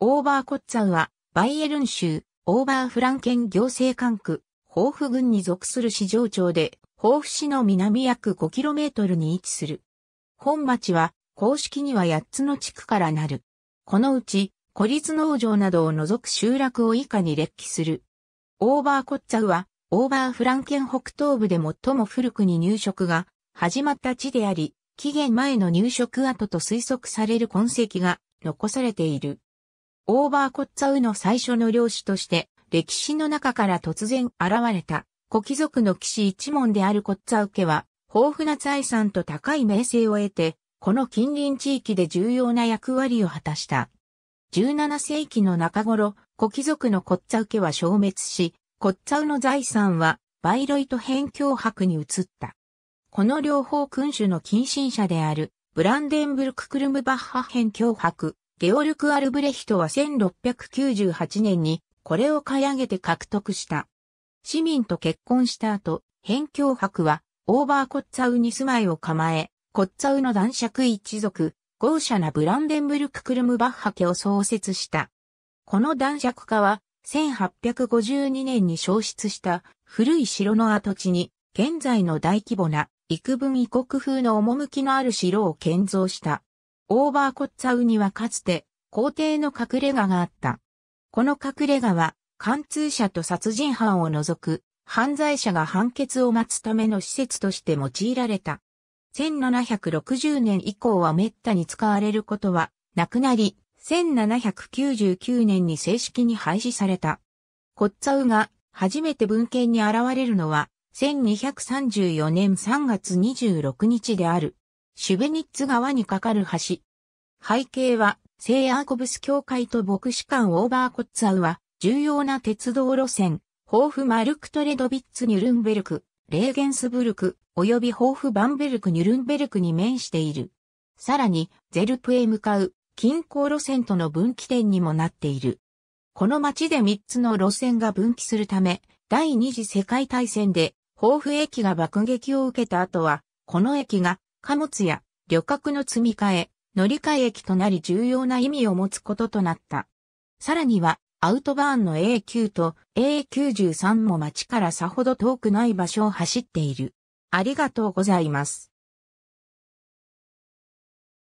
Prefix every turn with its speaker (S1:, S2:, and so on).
S1: オーバーコッツァウは、バイエルン州、オーバーフランケン行政管区、豊富郡に属する市場町で、豊富市の南約 5km に位置する。本町は、公式には8つの地区からなる。このうち、孤立農場などを除く集落を以下に列記する。オーバーコッツァウは、オーバーフランケン北東部で最も古くに入植が始まった地であり、期限前の入植跡と推測される痕跡が残されている。オーバーコッツァウの最初の領主として、歴史の中から突然現れた、古貴族の騎士一門であるコッツァウ家は、豊富な財産と高い名声を得て、この近隣地域で重要な役割を果たした。17世紀の中頃、古貴族のコッツァウ家は消滅し、コッツァウの財産は、バイロイト辺境伯に移った。この両方君主の近親者である、ブランデンブルク・クルムバッハ辺境伯、ゲオルク・アルブレヒトは1698年にこれを買い上げて獲得した。市民と結婚した後、辺境博はオーバーコッツァウに住まいを構え、コッツァウの男爵一族、豪奢なブランデンブルク・クルムバッハ家を創設した。この男爵家は1852年に消失した古い城の跡地に現在の大規模な幾分異国風の趣のある城を建造した。オーバーコッツァウにはかつて皇帝の隠れ家があった。この隠れ家は、貫通者と殺人犯を除く、犯罪者が判決を待つための施設として用いられた。1760年以降は滅多に使われることはなくなり、1799年に正式に廃止された。コッツァウが初めて文献に現れるのは1234年3月26日である。シュベニッツ川に架かる橋。背景は、聖アーコブス教会と牧師館オーバーコッツァウは、重要な鉄道路線、ホーフマルクトレドビッツ・ニュルンベルク、レーゲンスブルク、及びホーフバンベルク・ニュルンベルクに面している。さらに、ゼルプへ向かう、近郊路線との分岐点にもなっている。この町で3つの路線が分岐するため、第二次世界大戦で、ホーフ駅が爆撃を受けた後は、この駅が貨物や旅客の積み替え、乗り換え駅となり重要な意味を持つこととなった。さらには、アウトバーンの A9 と A93 も街からさほど遠くない場所を走っている。ありがとうございます。